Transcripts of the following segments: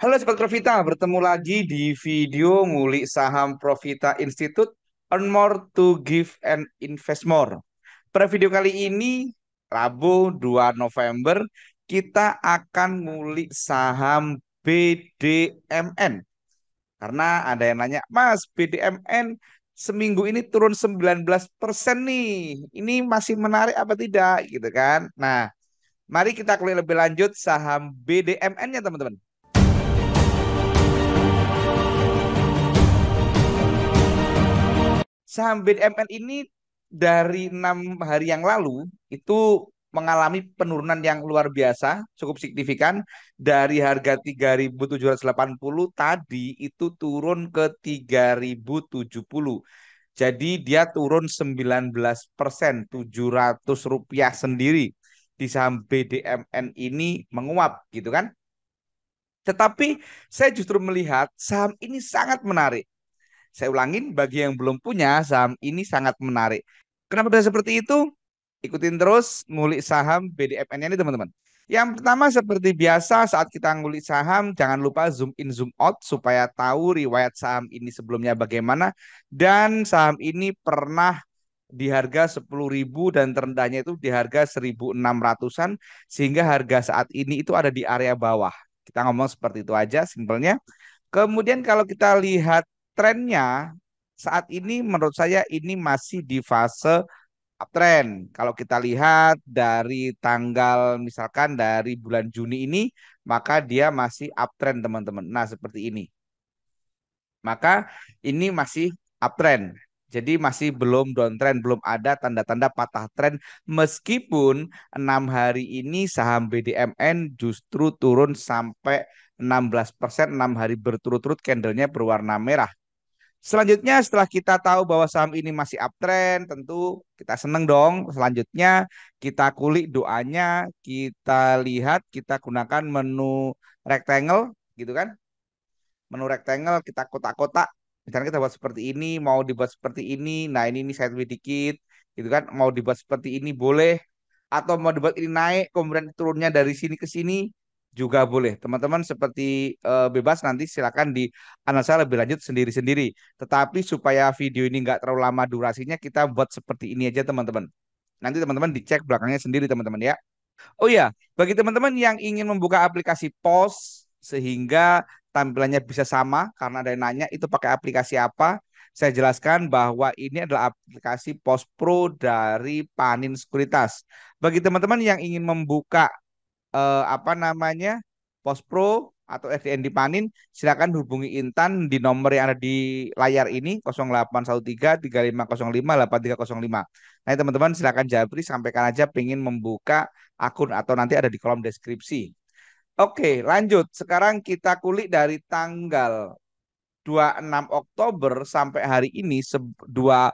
Halo Sobat Profita, bertemu lagi di video ngulik saham Profita Institute Earn More to Give and Invest More. Pada video kali ini, Rabu 2 November, kita akan ngulik saham BDMN. Karena ada yang nanya, Mas BDMN seminggu ini turun 19% nih. Ini masih menarik apa tidak gitu kan? Nah, mari kita kulik lebih lanjut saham BDMN-nya teman-teman. saham BDMN ini dari enam hari yang lalu itu mengalami penurunan yang luar biasa, cukup signifikan dari harga 3.780 tadi itu turun ke 3.070. Jadi dia turun 19 persen, 700 rupiah sendiri di saham BDMN ini menguap gitu kan. Tetapi saya justru melihat saham ini sangat menarik saya ulangin bagi yang belum punya saham ini sangat menarik. Kenapa bisa seperti itu? Ikutin terus ngulik saham BDFN ini teman-teman. Yang pertama seperti biasa saat kita ngulik saham jangan lupa zoom in zoom out supaya tahu riwayat saham ini sebelumnya bagaimana dan saham ini pernah di harga 10.000 dan terendahnya itu di harga 1.600-an sehingga harga saat ini itu ada di area bawah. Kita ngomong seperti itu aja simpelnya. Kemudian kalau kita lihat trennya saat ini menurut saya ini masih di fase uptrend. Kalau kita lihat dari tanggal misalkan dari bulan Juni ini, maka dia masih uptrend teman-teman. Nah, seperti ini. Maka ini masih uptrend. Jadi masih belum downtrend, belum ada tanda-tanda patah trend. meskipun enam hari ini saham BDMN justru turun sampai 16% persen enam hari berturut-turut candlenya berwarna merah. Selanjutnya setelah kita tahu bahwa saham ini masih uptrend, tentu kita seneng dong. Selanjutnya kita kulik doanya, kita lihat, kita gunakan menu rectangle gitu kan. Menu rectangle kita kotak-kotak. Misalnya kita buat seperti ini, mau dibuat seperti ini. Nah, ini ini sideways dikit gitu kan. Mau dibuat seperti ini boleh atau mau dibuat ini naik kemudian turunnya dari sini ke sini juga boleh. Teman-teman seperti uh, bebas nanti silakan di analisa lebih lanjut sendiri-sendiri. Tetapi supaya video ini nggak terlalu lama durasinya, kita buat seperti ini aja teman-teman. Nanti teman-teman dicek belakangnya sendiri teman-teman ya. Oh iya, bagi teman-teman yang ingin membuka aplikasi POS sehingga tampilannya bisa sama karena ada yang nanya itu pakai aplikasi apa, saya jelaskan bahwa ini adalah aplikasi POS Pro dari Panin Sekuritas. Bagi teman-teman yang ingin membuka eh, apa namanya Pospro atau SDN di Panin, silakan hubungi Intan di nomor yang ada di layar ini 0813 3505 8305. Nah, teman-teman silakan Jabri sampaikan aja pengen membuka akun atau nanti ada di kolom deskripsi. Oke, lanjut. Sekarang kita kulik dari tanggal 26 Oktober sampai hari ini 2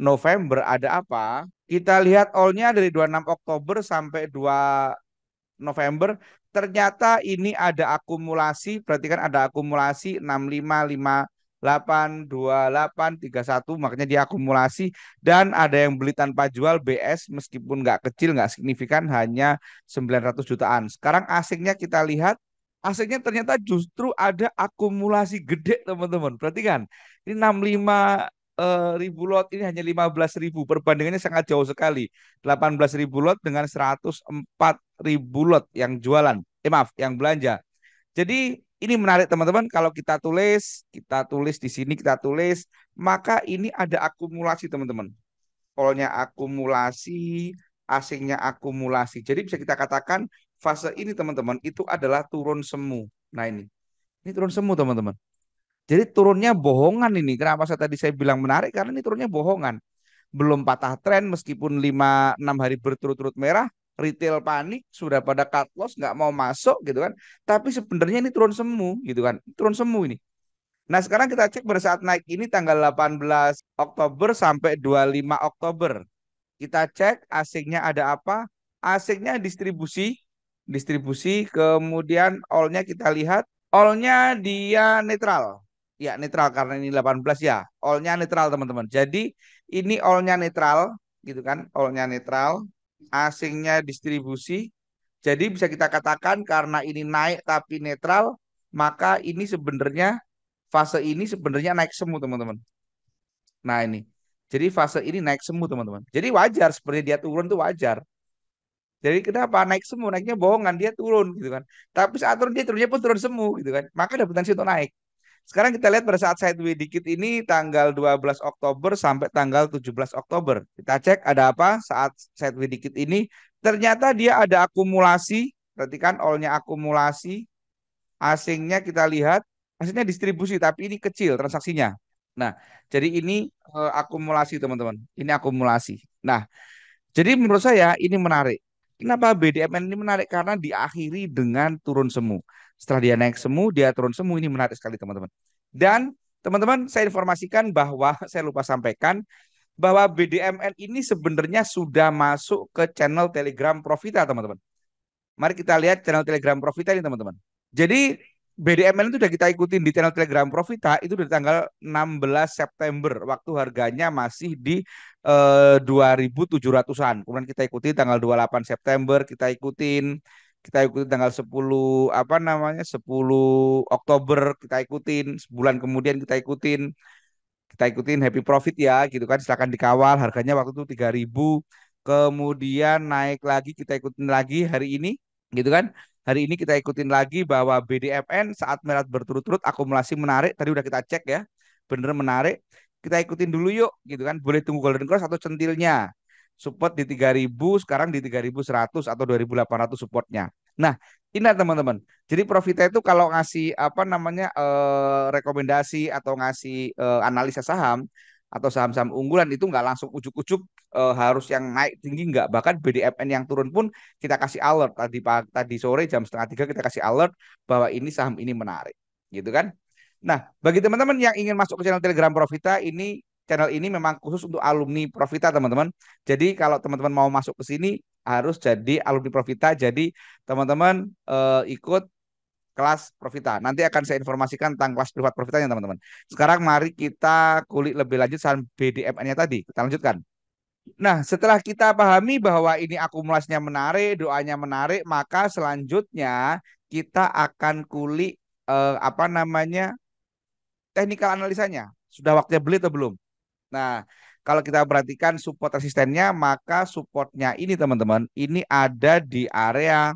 November ada apa? Kita lihat all-nya dari 26 Oktober sampai 2 November ternyata ini ada akumulasi berarti kan ada akumulasi 65 satu makanya diakumulasi dan ada yang beli tanpa jual BS meskipun nggak kecil nggak signifikan hanya 900 jutaan. Sekarang asingnya kita lihat asingnya ternyata justru ada akumulasi gede teman-teman. Berarti kan ini 65 Eh, ribu lot ini hanya 15 ribu. Perbandingannya sangat jauh sekali. 18 ribu lot dengan 104 ribu lot yang jualan. Eh maaf, yang belanja. Jadi ini menarik teman-teman. Kalau kita tulis, kita tulis di sini, kita tulis. Maka ini ada akumulasi teman-teman. Polnya akumulasi, asingnya akumulasi. Jadi bisa kita katakan fase ini teman-teman itu adalah turun semu. Nah ini. Ini turun semu teman-teman. Jadi turunnya bohongan ini. Kenapa saya tadi saya bilang menarik? Karena ini turunnya bohongan. Belum patah tren meskipun 5-6 hari berturut-turut merah, retail panik, sudah pada cut loss, nggak mau masuk gitu kan. Tapi sebenarnya ini turun semu gitu kan. Turun semu ini. Nah sekarang kita cek pada saat naik ini tanggal 18 Oktober sampai 25 Oktober. Kita cek asingnya ada apa. Asingnya distribusi, distribusi, kemudian all-nya kita lihat. All-nya dia netral, ya netral karena ini 18 ya. All-nya netral teman-teman. Jadi ini all-nya netral gitu kan. All-nya netral, asingnya distribusi. Jadi bisa kita katakan karena ini naik tapi netral, maka ini sebenarnya fase ini sebenarnya naik semu teman-teman. Nah ini. Jadi fase ini naik semu teman-teman. Jadi wajar seperti dia turun itu wajar. Jadi kenapa naik semu? Naiknya bohongan dia turun gitu kan. Tapi saat turun dia turunnya pun turun semu gitu kan. Maka ada potensi untuk naik. Sekarang kita lihat pada saat sideways dikit ini tanggal 12 Oktober sampai tanggal 17 Oktober. Kita cek ada apa saat sideways dikit ini. Ternyata dia ada akumulasi. Perhatikan all-nya akumulasi. Asingnya kita lihat. Asingnya distribusi tapi ini kecil transaksinya. Nah, jadi ini uh, akumulasi teman-teman. Ini akumulasi. Nah, jadi menurut saya ini menarik. Kenapa BDMN ini menarik? Karena diakhiri dengan turun semu. Setelah dia naik semu, dia turun semu. Ini menarik sekali teman-teman. Dan teman-teman saya informasikan bahwa, saya lupa sampaikan, bahwa BDMN ini sebenarnya sudah masuk ke channel Telegram Profita teman-teman. Mari kita lihat channel Telegram Profita ini teman-teman. Jadi BDMN itu sudah kita ikutin di channel Telegram Profita itu dari tanggal 16 September waktu harganya masih di eh, 2.700-an. Kemudian kita ikuti tanggal 28 September kita ikutin kita ikuti tanggal 10 apa namanya 10 Oktober kita ikutin sebulan kemudian kita ikutin kita ikutin happy profit ya gitu kan silakan dikawal harganya waktu itu 3000 kemudian naik lagi kita ikutin lagi hari ini gitu kan hari ini kita ikutin lagi bahwa BDFN saat merat berturut-turut akumulasi menarik tadi udah kita cek ya bener menarik kita ikutin dulu yuk gitu kan boleh tunggu golden cross atau centilnya support di 3000, sekarang di 3100 atau 2800 supportnya. Nah, ini teman-teman. Jadi Profita itu kalau ngasih apa namanya eh, rekomendasi atau ngasih eh, analisa saham atau saham-saham unggulan itu nggak langsung ujuk-ujuk eh, harus yang naik tinggi nggak bahkan BDMN yang turun pun kita kasih alert tadi tadi sore jam setengah tiga kita kasih alert bahwa ini saham ini menarik gitu kan Nah, bagi teman-teman yang ingin masuk ke channel Telegram Profita, ini channel ini memang khusus untuk alumni Profita, teman-teman. Jadi kalau teman-teman mau masuk ke sini harus jadi alumni Profita. Jadi teman-teman uh, ikut kelas Profita. Nanti akan saya informasikan tentang kelas privat Profitanya, teman-teman. Sekarang mari kita kulik lebih lanjut soal BDMN-nya tadi. Kita lanjutkan. Nah, setelah kita pahami bahwa ini akumulasinya menarik, doanya menarik, maka selanjutnya kita akan kulik eh, apa namanya? teknikal analisanya. Sudah waktunya beli atau belum? Nah, kalau kita perhatikan support resistennya, maka supportnya ini teman-teman, ini ada di area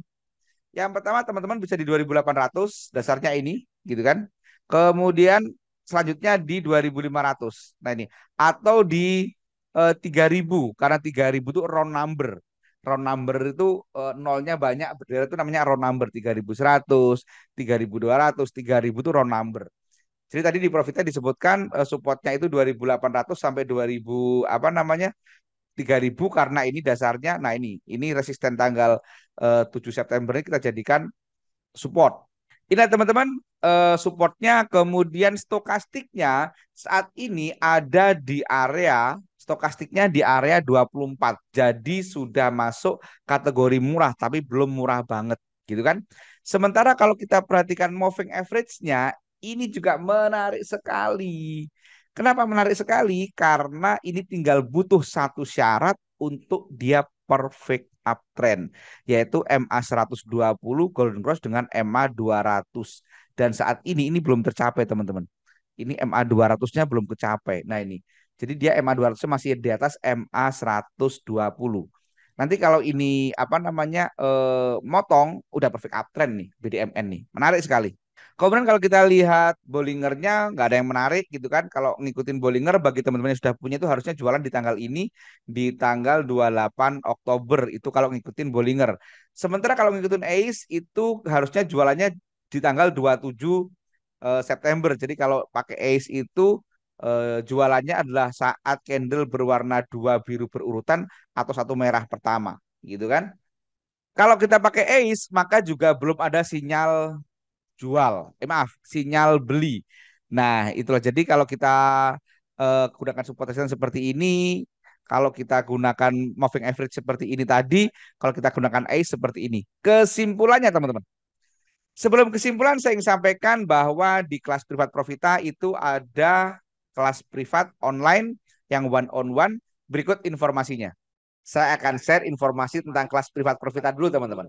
yang pertama teman-teman bisa di 2800 dasarnya ini gitu kan. Kemudian selanjutnya di 2500. Nah ini atau di e, eh, 3000 karena 3000 itu round number. Round number itu e, nolnya banyak berarti itu namanya round number 3100, 3200, 3000 itu round number. Jadi tadi di profitnya disebutkan uh, supportnya itu 2.800 sampai 2.000 apa namanya 3.000 karena ini dasarnya. Nah ini ini resisten tanggal eh, uh, 7 September ini kita jadikan support. Ini teman-teman uh, supportnya kemudian stokastiknya saat ini ada di area stokastiknya di area 24. Jadi sudah masuk kategori murah tapi belum murah banget gitu kan. Sementara kalau kita perhatikan moving average-nya ini juga menarik sekali. Kenapa menarik sekali? Karena ini tinggal butuh satu syarat untuk dia perfect uptrend yaitu MA 120 Golden Cross dengan MA 200 dan saat ini ini belum tercapai teman-teman. Ini MA 200-nya belum tercapai. Nah ini. Jadi dia MA 200 masih di atas MA 120. Nanti kalau ini apa namanya eh, motong udah perfect uptrend nih BDMN nih. Menarik sekali. Kemudian kalau kita lihat Bollingernya nggak ada yang menarik gitu kan. Kalau ngikutin Bollinger bagi teman-teman yang sudah punya itu harusnya jualan di tanggal ini di tanggal 28 Oktober itu kalau ngikutin Bollinger. Sementara kalau ngikutin Ace itu harusnya jualannya di tanggal 27 eh, September. Jadi kalau pakai Ace itu eh, jualannya adalah saat candle berwarna dua biru berurutan atau satu merah pertama gitu kan. Kalau kita pakai ACE, maka juga belum ada sinyal jual. Eh maaf, sinyal beli. Nah, itulah jadi kalau kita eh, gunakan support resistance seperti ini, kalau kita gunakan moving average seperti ini tadi, kalau kita gunakan ACE seperti ini. Kesimpulannya teman-teman. Sebelum kesimpulan saya ingin sampaikan bahwa di kelas privat Profita itu ada kelas privat online yang one on one. Berikut informasinya. Saya akan share informasi tentang kelas privat Profita dulu teman-teman.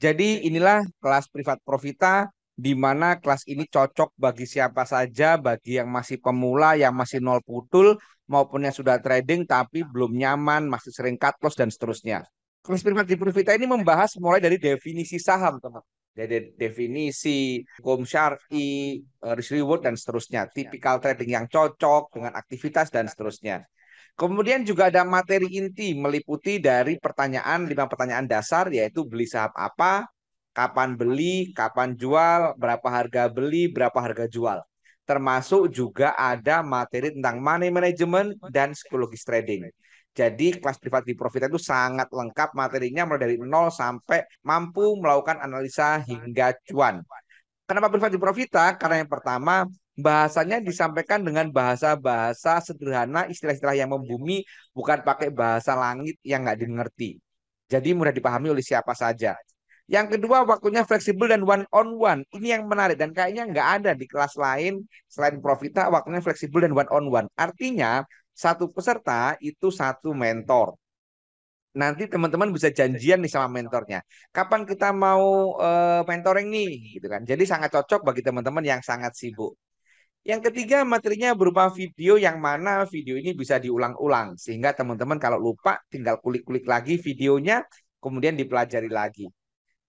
Jadi inilah kelas privat Profita di mana kelas ini cocok bagi siapa saja, bagi yang masih pemula, yang masih nol putul, maupun yang sudah trading tapi belum nyaman, masih sering cut loss dan seterusnya. Kelas di profita ini membahas mulai dari definisi saham, teman. Jadi definisi, hukum syari, eh, risk reward, dan seterusnya. Tipikal trading yang cocok dengan aktivitas dan seterusnya. Kemudian juga ada materi inti meliputi dari pertanyaan, lima pertanyaan dasar yaitu beli saham apa, kapan beli, kapan jual, berapa harga beli, berapa harga jual. Termasuk juga ada materi tentang money management dan psikologis trading. Jadi kelas privat di Profit itu sangat lengkap materinya mulai dari nol sampai mampu melakukan analisa hingga cuan. Kenapa privat di Profita? Karena yang pertama bahasanya disampaikan dengan bahasa-bahasa sederhana, istilah-istilah yang membumi, bukan pakai bahasa langit yang nggak dimengerti. Jadi mudah dipahami oleh siapa saja. Yang kedua waktunya fleksibel dan one on one. Ini yang menarik dan kayaknya nggak ada di kelas lain selain Profita waktunya fleksibel dan one on one. Artinya satu peserta itu satu mentor. Nanti teman-teman bisa janjian nih sama mentornya. Kapan kita mau uh, mentoring nih gitu kan. Jadi sangat cocok bagi teman-teman yang sangat sibuk. Yang ketiga materinya berupa video yang mana video ini bisa diulang-ulang sehingga teman-teman kalau lupa tinggal kulik-kulik lagi videonya kemudian dipelajari lagi.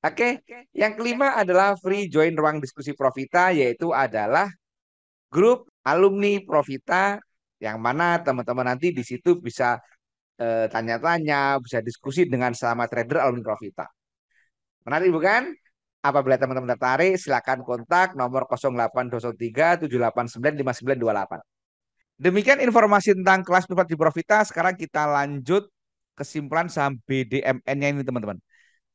Oke, okay. yang kelima adalah free join ruang diskusi Profita, yaitu adalah grup alumni Profita yang mana teman-teman nanti di situ bisa tanya eh, tanya-tanya, bisa diskusi dengan sama trader alumni Profita. Menarik bukan? Apabila teman-teman tertarik, silakan kontak nomor 0803 789 5928. Demikian informasi tentang kelas privat di Profita. Sekarang kita lanjut kesimpulan saham BDMN-nya ini teman-teman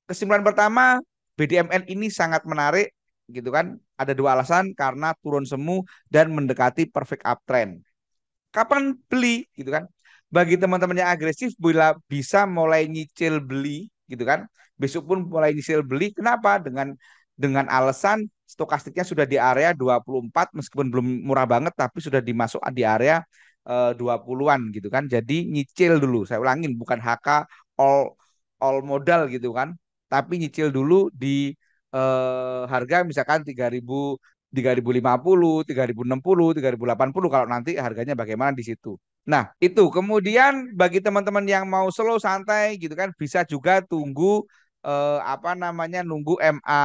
kesimpulan pertama BDMN ini sangat menarik gitu kan. Ada dua alasan karena turun semu dan mendekati perfect uptrend. Kapan beli gitu kan? Bagi teman-teman yang agresif bila bisa mulai nyicil beli gitu kan. Besok pun mulai nyicil beli. Kenapa? Dengan dengan alasan stokastiknya sudah di area 24 meskipun belum murah banget tapi sudah dimasuk di area eh, dua 20-an gitu kan. Jadi nyicil dulu. Saya ulangin bukan HK all all modal gitu kan tapi nyicil dulu di eh, harga misalkan 3000 3050, 3060, 3080 kalau nanti harganya bagaimana di situ. Nah, itu. Kemudian bagi teman-teman yang mau slow santai gitu kan bisa juga tunggu eh, apa namanya nunggu MA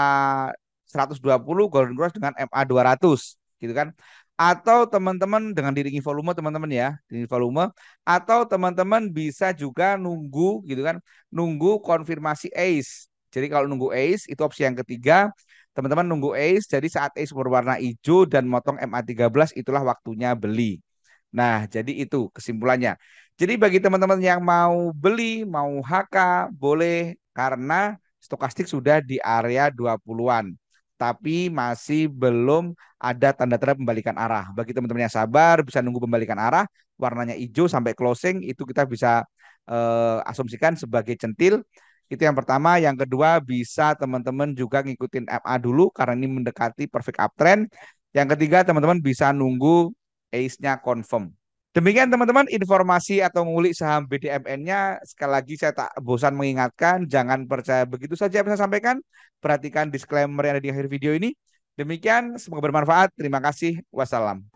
120 Golden Cross dengan MA 200 gitu kan atau teman-teman dengan diringi volume teman-teman ya diringi volume atau teman-teman bisa juga nunggu gitu kan nunggu konfirmasi ACE jadi kalau nunggu ACE itu opsi yang ketiga. Teman-teman nunggu ACE, jadi saat ACE berwarna hijau dan motong MA13 itulah waktunya beli. Nah, jadi itu kesimpulannya. Jadi bagi teman-teman yang mau beli, mau HK, boleh karena stokastik sudah di area 20-an. Tapi masih belum ada tanda tanda pembalikan arah. Bagi teman-teman yang sabar, bisa nunggu pembalikan arah, warnanya hijau sampai closing, itu kita bisa eh, asumsikan sebagai centil itu yang pertama. Yang kedua bisa teman-teman juga ngikutin MA dulu karena ini mendekati perfect uptrend. Yang ketiga teman-teman bisa nunggu ACE-nya confirm. Demikian teman-teman informasi atau ngulik saham BDMN-nya. Sekali lagi saya tak bosan mengingatkan, jangan percaya begitu saja yang saya sampaikan. Perhatikan disclaimer yang ada di akhir video ini. Demikian, semoga bermanfaat. Terima kasih. Wassalam.